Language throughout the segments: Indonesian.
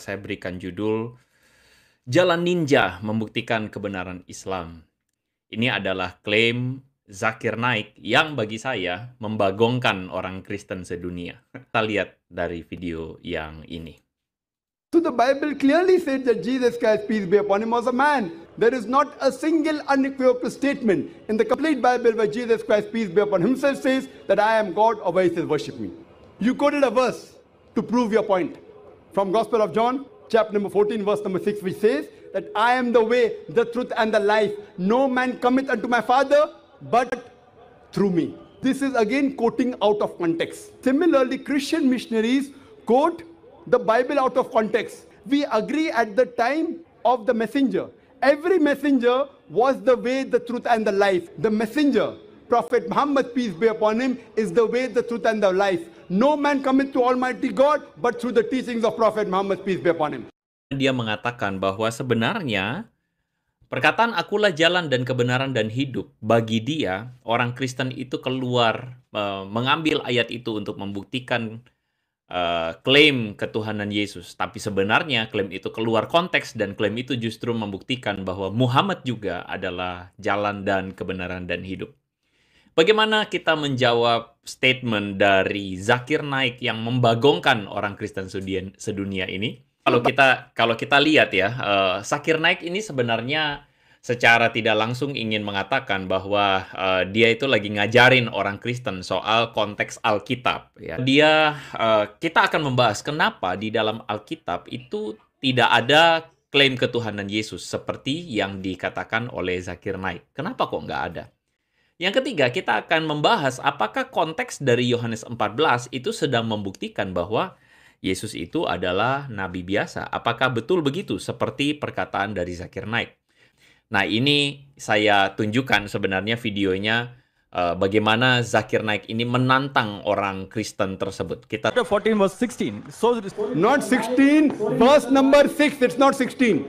saya berikan judul Jalan Ninja Membuktikan Kebenaran Islam. Ini adalah klaim Zakir Naik yang bagi saya membagongkan orang Kristen sedunia. Kita lihat dari video yang ini. So the Bible clearly said that Jesus Christ, peace be upon him, was a man. There is not a single unequivocal statement in the complete Bible where Jesus Christ, peace be upon himself, says that I am God or where he says worship me. You quoted a verse to prove your point. from Gospel of John, chapter number 14, verse number 6, which says that I am the way, the truth, and the life. No man cometh unto my Father but through me. This is again quoting out of context. Similarly, Christian missionaries quote the Bible out of context. We agree at the time of the messenger. Every messenger was the way, the truth, and the life. The messenger, Prophet Muhammad, peace be upon him, is the way, the truth, and the life. no man coming to Almighty God but through the teachings of Prophet Muhammad peace be upon him. Dia mengatakan bahwa sebenarnya perkataan akulah jalan dan kebenaran dan hidup bagi dia orang Kristen itu keluar uh, mengambil ayat itu untuk membuktikan uh, klaim ketuhanan Yesus. Tapi sebenarnya klaim itu keluar konteks dan klaim itu justru membuktikan bahwa Muhammad juga adalah jalan dan kebenaran dan hidup. Bagaimana kita menjawab statement dari Zakir Naik yang membagongkan orang Kristen sedunia ini? Kalau iya, kita kalau kita lihat ya, uh, Zakir Naik ini sebenarnya secara tidak langsung ingin mengatakan bahwa uh, dia itu lagi ngajarin orang Kristen soal konteks Alkitab. Ya. Dia uh, kita akan membahas kenapa di dalam Alkitab itu tidak ada klaim ketuhanan Yesus seperti yang dikatakan oleh Zakir Naik. Kenapa kok nggak ada? Yang ketiga, kita akan membahas apakah konteks dari Yohanes 14 itu sedang membuktikan bahwa Yesus itu adalah nabi biasa. Apakah betul begitu seperti perkataan dari Zakir Naik? Nah, ini saya tunjukkan sebenarnya videonya uh, bagaimana Zakir Naik ini menantang orang Kristen tersebut. Kita 14 was 16. So not 16, verse number 6, it's not 16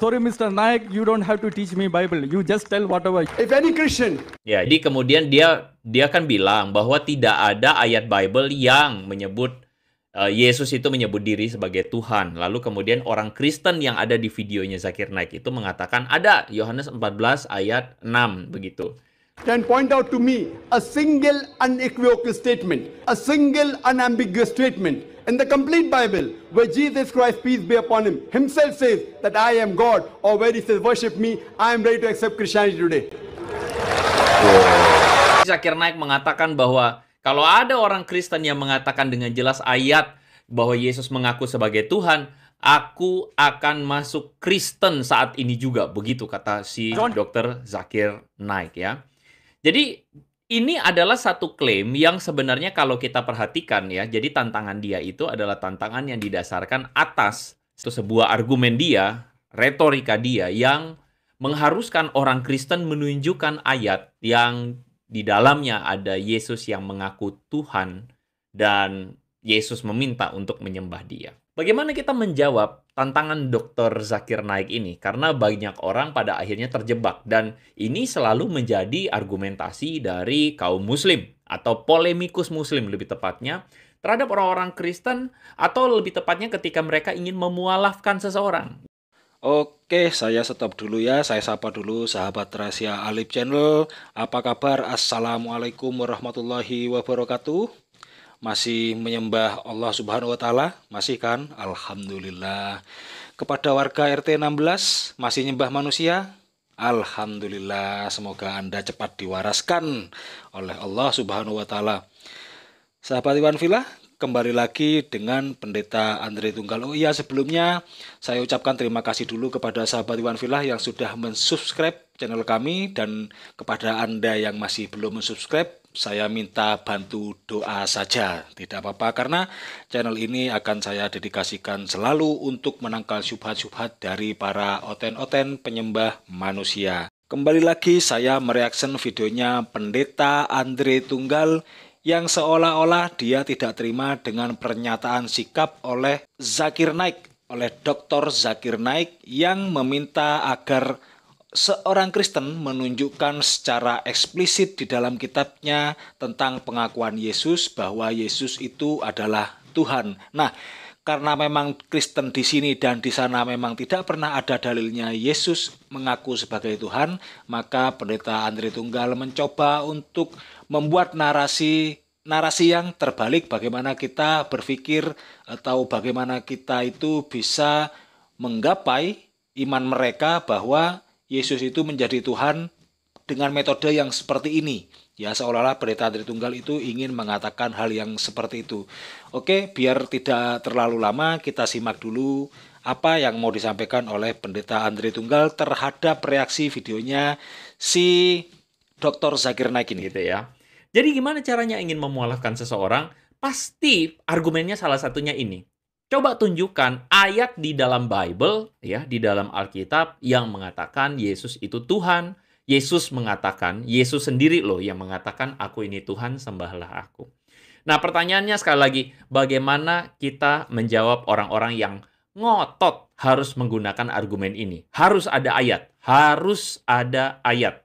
sorry Mr. Naik, you don't have to teach me Bible. You just tell whatever. If any Christian. Ya, jadi kemudian dia dia kan bilang bahwa tidak ada ayat Bible yang menyebut uh, Yesus itu menyebut diri sebagai Tuhan. Lalu kemudian orang Kristen yang ada di videonya Zakir Naik itu mengatakan ada Yohanes 14 ayat 6 begitu. Can point out to me a single unequivocal statement, a single unambiguous statement in the complete Bible, where Jesus Christ, peace be upon him, himself says that I am God, or where he says, worship me, I am ready to accept Christianity today. Zakir Naik mengatakan bahwa kalau ada orang Kristen yang mengatakan dengan jelas ayat bahwa Yesus mengaku sebagai Tuhan, aku akan masuk Kristen saat ini juga. Begitu kata si dokter Zakir Naik ya. Jadi ini adalah satu klaim yang sebenarnya kalau kita perhatikan ya, jadi tantangan dia itu adalah tantangan yang didasarkan atas sebuah argumen dia, retorika dia yang mengharuskan orang Kristen menunjukkan ayat yang di dalamnya ada Yesus yang mengaku Tuhan dan Yesus meminta untuk menyembah dia. Bagaimana kita menjawab tantangan Dr. Zakir Naik ini? Karena banyak orang pada akhirnya terjebak dan ini selalu menjadi argumentasi dari kaum muslim atau polemikus muslim lebih tepatnya terhadap orang-orang Kristen atau lebih tepatnya ketika mereka ingin memualafkan seseorang. Oke, saya stop dulu ya. Saya sapa dulu sahabat rahasia Alip Channel. Apa kabar? Assalamualaikum warahmatullahi wabarakatuh masih menyembah Allah Subhanahu wa taala? Masih kan? Alhamdulillah. Kepada warga RT 16 masih nyembah manusia? Alhamdulillah, semoga Anda cepat diwaraskan oleh Allah Subhanahu wa taala. Sahabat Iwan Villa, kembali lagi dengan Pendeta Andre Tunggal. Oh iya, sebelumnya saya ucapkan terima kasih dulu kepada sahabat Iwan Villa yang sudah mensubscribe channel kami dan kepada Anda yang masih belum mensubscribe saya minta bantu doa saja, tidak apa-apa karena channel ini akan saya dedikasikan selalu untuk menangkal syubhat-syubhat dari para oten-oten penyembah manusia. Kembali lagi saya mereaction videonya Pendeta Andre Tunggal yang seolah-olah dia tidak terima dengan pernyataan sikap oleh Zakir Naik, oleh Dr. Zakir Naik yang meminta agar seorang Kristen menunjukkan secara eksplisit di dalam kitabnya tentang pengakuan Yesus bahwa Yesus itu adalah Tuhan. Nah, karena memang Kristen di sini dan di sana memang tidak pernah ada dalilnya Yesus mengaku sebagai Tuhan, maka pendeta Andre Tunggal mencoba untuk membuat narasi narasi yang terbalik bagaimana kita berpikir atau bagaimana kita itu bisa menggapai iman mereka bahwa Yesus itu menjadi Tuhan dengan metode yang seperti ini. Ya seolah-olah berita Tritunggal itu ingin mengatakan hal yang seperti itu. Oke, biar tidak terlalu lama kita simak dulu apa yang mau disampaikan oleh pendeta Andri Tunggal terhadap reaksi videonya si Dr. Zakir Naik ini. Gitu ya. Jadi gimana caranya ingin memualafkan seseorang? Pasti argumennya salah satunya ini. Coba tunjukkan ayat di dalam Bible ya, di dalam Alkitab yang mengatakan Yesus itu Tuhan. Yesus mengatakan, Yesus sendiri loh yang mengatakan aku ini Tuhan, sembahlah aku. Nah, pertanyaannya sekali lagi, bagaimana kita menjawab orang-orang yang ngotot harus menggunakan argumen ini? Harus ada ayat, harus ada ayat.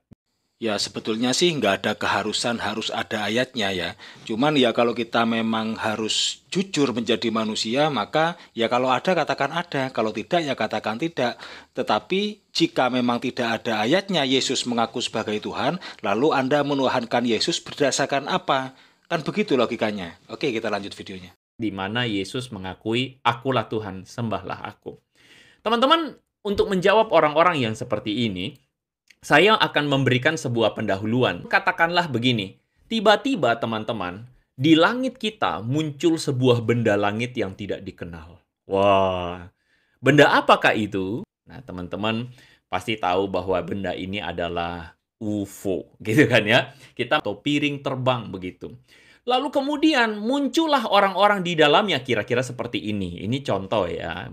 Ya sebetulnya sih nggak ada keharusan harus ada ayatnya ya. Cuman ya kalau kita memang harus jujur menjadi manusia maka ya kalau ada katakan ada, kalau tidak ya katakan tidak. Tetapi jika memang tidak ada ayatnya Yesus mengaku sebagai Tuhan, lalu Anda menuhankan Yesus berdasarkan apa? Kan begitu logikanya. Oke kita lanjut videonya. Di mana Yesus mengakui akulah Tuhan, sembahlah aku. Teman-teman untuk menjawab orang-orang yang seperti ini, saya akan memberikan sebuah pendahuluan. Katakanlah begini, tiba-tiba teman-teman, di langit kita muncul sebuah benda langit yang tidak dikenal. Wah, benda apakah itu? Nah, teman-teman pasti tahu bahwa benda ini adalah UFO, gitu kan ya. Kita atau piring terbang begitu. Lalu kemudian muncullah orang-orang di dalamnya kira-kira seperti ini. Ini contoh ya.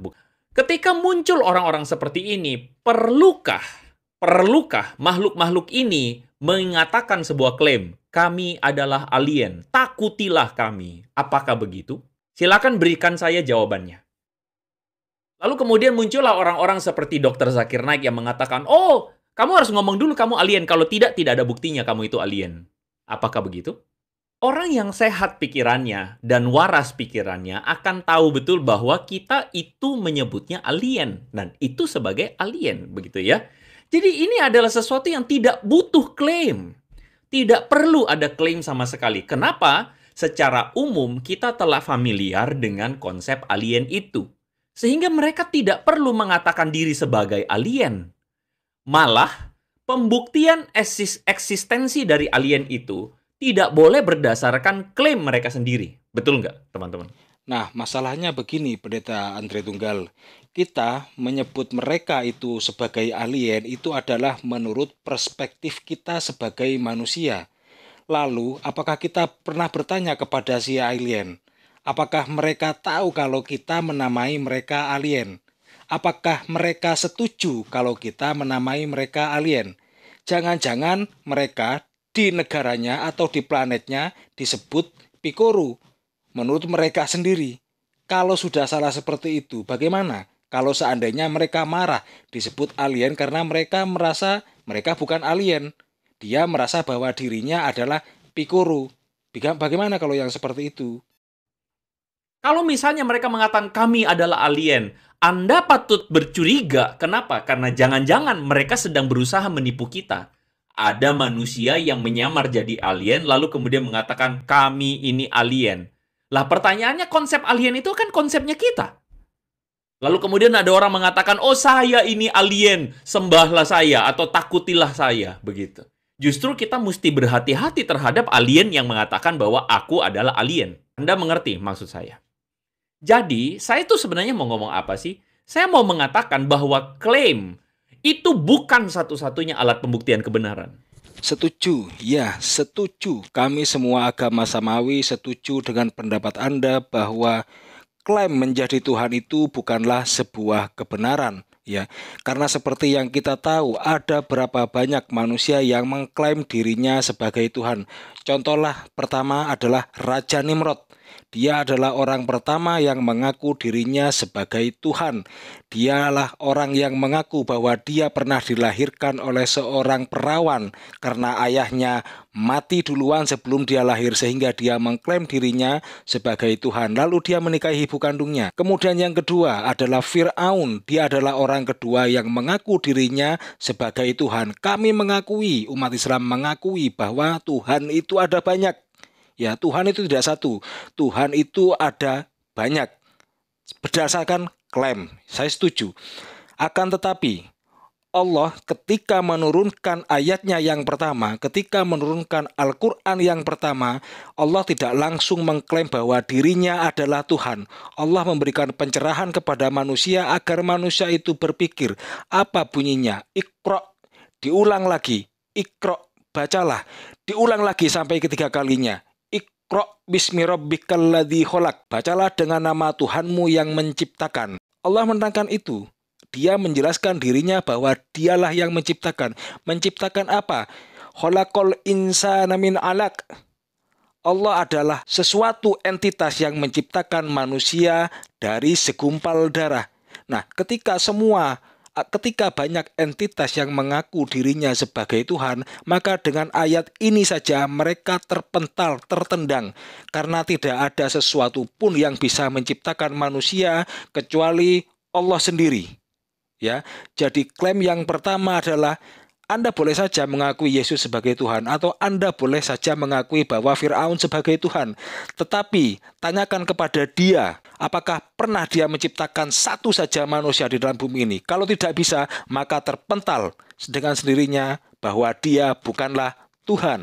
Ketika muncul orang-orang seperti ini, perlukah Perlukah makhluk-makhluk ini mengatakan sebuah klaim, kami adalah alien, takutilah kami. Apakah begitu? Silakan berikan saya jawabannya. Lalu kemudian muncullah orang-orang seperti Dr. Zakir Naik yang mengatakan, "Oh, kamu harus ngomong dulu kamu alien, kalau tidak tidak ada buktinya kamu itu alien." Apakah begitu? Orang yang sehat pikirannya dan waras pikirannya akan tahu betul bahwa kita itu menyebutnya alien dan itu sebagai alien begitu ya. Jadi ini adalah sesuatu yang tidak butuh klaim. Tidak perlu ada klaim sama sekali. Kenapa? Secara umum kita telah familiar dengan konsep alien itu. Sehingga mereka tidak perlu mengatakan diri sebagai alien. Malah, pembuktian eksistensi dari alien itu tidak boleh berdasarkan klaim mereka sendiri. Betul nggak, teman-teman? Nah, masalahnya begini, Pendeta Andre Tunggal. Kita menyebut mereka itu sebagai alien itu adalah menurut perspektif kita sebagai manusia. Lalu, apakah kita pernah bertanya kepada si alien, apakah mereka tahu kalau kita menamai mereka alien? Apakah mereka setuju kalau kita menamai mereka alien? Jangan-jangan mereka di negaranya atau di planetnya disebut Pikoru Menurut mereka sendiri, kalau sudah salah seperti itu, bagaimana kalau seandainya mereka marah disebut alien karena mereka merasa mereka bukan alien? Dia merasa bahwa dirinya adalah Pikuru. Bagaimana kalau yang seperti itu? Kalau misalnya mereka mengatakan kami adalah alien, Anda patut bercuriga. Kenapa? Karena jangan-jangan mereka sedang berusaha menipu kita. Ada manusia yang menyamar jadi alien lalu kemudian mengatakan kami ini alien. Lah pertanyaannya konsep alien itu kan konsepnya kita. Lalu kemudian ada orang mengatakan, oh saya ini alien, sembahlah saya atau takutilah saya, begitu. Justru kita mesti berhati-hati terhadap alien yang mengatakan bahwa aku adalah alien. Anda mengerti maksud saya. Jadi, saya itu sebenarnya mau ngomong apa sih? Saya mau mengatakan bahwa klaim itu bukan satu-satunya alat pembuktian kebenaran. Setuju, ya setuju. Kami semua agama samawi setuju dengan pendapat Anda bahwa klaim menjadi Tuhan itu bukanlah sebuah kebenaran ya karena seperti yang kita tahu ada berapa banyak manusia yang mengklaim dirinya sebagai Tuhan contohlah pertama adalah Raja Nimrod dia adalah orang pertama yang mengaku dirinya sebagai Tuhan. Dialah orang yang mengaku bahwa dia pernah dilahirkan oleh seorang perawan karena ayahnya mati duluan sebelum dia lahir sehingga dia mengklaim dirinya sebagai Tuhan. Lalu dia menikahi ibu kandungnya. Kemudian yang kedua adalah Fir'aun. Dia adalah orang kedua yang mengaku dirinya sebagai Tuhan. Kami mengakui, umat Islam mengakui bahwa Tuhan itu ada banyak. Ya, Tuhan itu tidak satu. Tuhan itu ada banyak. Berdasarkan klaim, saya setuju. Akan tetapi, Allah ketika menurunkan ayatnya yang pertama, ketika menurunkan Al-Quran yang pertama, Allah tidak langsung mengklaim bahwa dirinya adalah Tuhan. Allah memberikan pencerahan kepada manusia agar manusia itu berpikir, apa bunyinya? Ikro, diulang lagi, ikro, bacalah, diulang lagi sampai ketiga kalinya. Iqra bismi rabbikal ladzi khalaq. Bacalah dengan nama Tuhanmu yang menciptakan. Allah menentangkan itu. Dia menjelaskan dirinya bahwa dialah yang menciptakan. Menciptakan apa? Khalaqal insana min alaq. Allah adalah sesuatu entitas yang menciptakan manusia dari segumpal darah. Nah, ketika semua ketika banyak entitas yang mengaku dirinya sebagai Tuhan, maka dengan ayat ini saja mereka terpental, tertendang, karena tidak ada sesuatu pun yang bisa menciptakan manusia kecuali Allah sendiri. Ya, jadi klaim yang pertama adalah anda boleh saja mengakui Yesus sebagai Tuhan atau Anda boleh saja mengakui bahwa Firaun sebagai Tuhan. Tetapi tanyakan kepada dia, apakah pernah dia menciptakan satu saja manusia di dalam bumi ini? Kalau tidak bisa, maka terpental dengan sendirinya bahwa dia bukanlah Tuhan.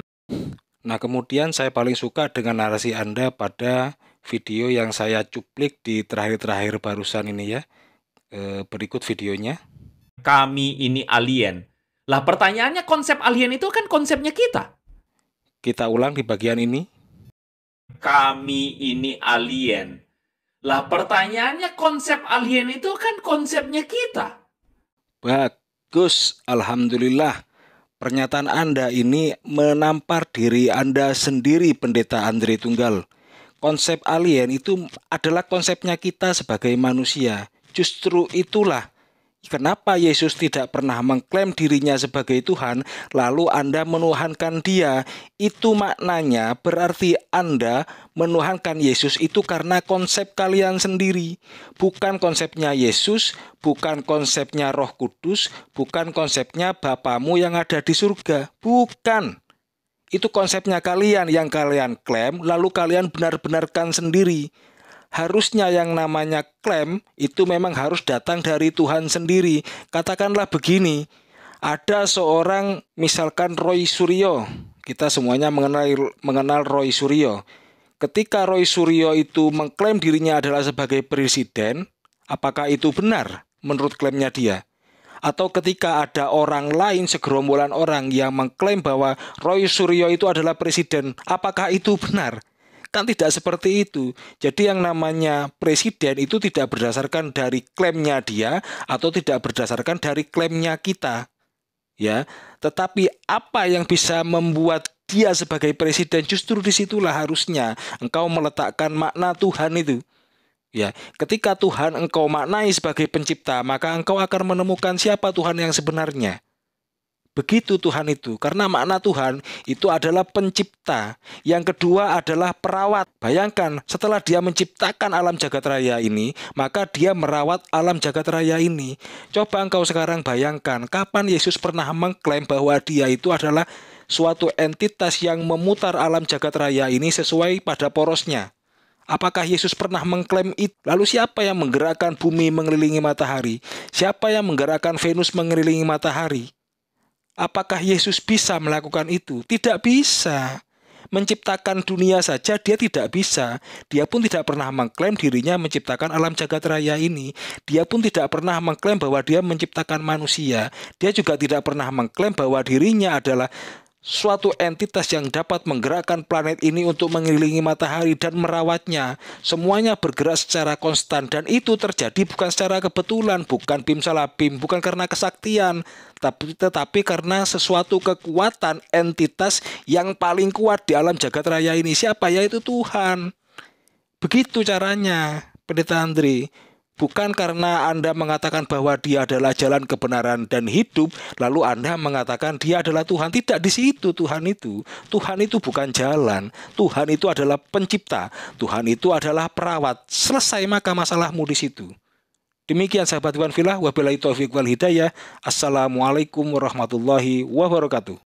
Nah, kemudian saya paling suka dengan narasi Anda pada video yang saya cuplik di terakhir-terakhir barusan ini ya. Eh, berikut videonya. Kami ini alien lah pertanyaannya konsep alien itu kan konsepnya kita. Kita ulang di bagian ini. Kami ini alien. Lah pertanyaannya konsep alien itu kan konsepnya kita. Bagus, alhamdulillah. Pernyataan Anda ini menampar diri Anda sendiri Pendeta Andre Tunggal. Konsep alien itu adalah konsepnya kita sebagai manusia. Justru itulah Kenapa Yesus tidak pernah mengklaim dirinya sebagai Tuhan, lalu Anda menuhankan Dia? Itu maknanya berarti Anda menuhankan Yesus itu karena konsep kalian sendiri, bukan konsepnya Yesus, bukan konsepnya Roh Kudus, bukan konsepnya Bapamu yang ada di surga, bukan. Itu konsepnya kalian yang kalian klaim, lalu kalian benar-benarkan sendiri harusnya yang namanya klaim itu memang harus datang dari Tuhan sendiri. Katakanlah begini, ada seorang misalkan Roy Suryo. Kita semuanya mengenal mengenal Roy Suryo. Ketika Roy Suryo itu mengklaim dirinya adalah sebagai presiden, apakah itu benar menurut klaimnya dia? atau ketika ada orang lain segerombolan orang yang mengklaim bahwa Roy Suryo itu adalah presiden, apakah itu benar? Kan tidak seperti itu. Jadi yang namanya presiden itu tidak berdasarkan dari klaimnya dia atau tidak berdasarkan dari klaimnya kita. Ya, tetapi apa yang bisa membuat dia sebagai presiden justru disitulah harusnya engkau meletakkan makna Tuhan itu. Ya, ketika Tuhan engkau maknai sebagai pencipta, maka engkau akan menemukan siapa Tuhan yang sebenarnya. Begitu Tuhan itu, karena makna Tuhan itu adalah pencipta. Yang kedua adalah perawat. Bayangkan, setelah dia menciptakan alam jagat raya ini, maka dia merawat alam jagat raya ini. Coba engkau sekarang bayangkan, kapan Yesus pernah mengklaim bahwa dia itu adalah suatu entitas yang memutar alam jagat raya ini sesuai pada porosnya. Apakah Yesus pernah mengklaim itu? Lalu siapa yang menggerakkan bumi mengelilingi matahari? Siapa yang menggerakkan Venus mengelilingi matahari? Apakah Yesus bisa melakukan itu? Tidak bisa. Menciptakan dunia saja dia tidak bisa. Dia pun tidak pernah mengklaim dirinya menciptakan alam jagat raya ini. Dia pun tidak pernah mengklaim bahwa dia menciptakan manusia. Dia juga tidak pernah mengklaim bahwa dirinya adalah suatu entitas yang dapat menggerakkan planet ini untuk mengelilingi matahari dan merawatnya. Semuanya bergerak secara konstan dan itu terjadi bukan secara kebetulan, bukan bim bim, bukan karena kesaktian, tapi tetapi karena sesuatu kekuatan entitas yang paling kuat di alam jagat raya ini. Siapa yaitu Tuhan. Begitu caranya, Pendeta Andri bukan karena Anda mengatakan bahwa dia adalah jalan kebenaran dan hidup, lalu Anda mengatakan dia adalah Tuhan. Tidak di situ Tuhan itu. Tuhan itu bukan jalan. Tuhan itu adalah pencipta. Tuhan itu adalah perawat. Selesai maka masalahmu di situ. Demikian sahabat Tuhan Filah, wabillahi taufiq wal hidayah. Assalamualaikum warahmatullahi wabarakatuh.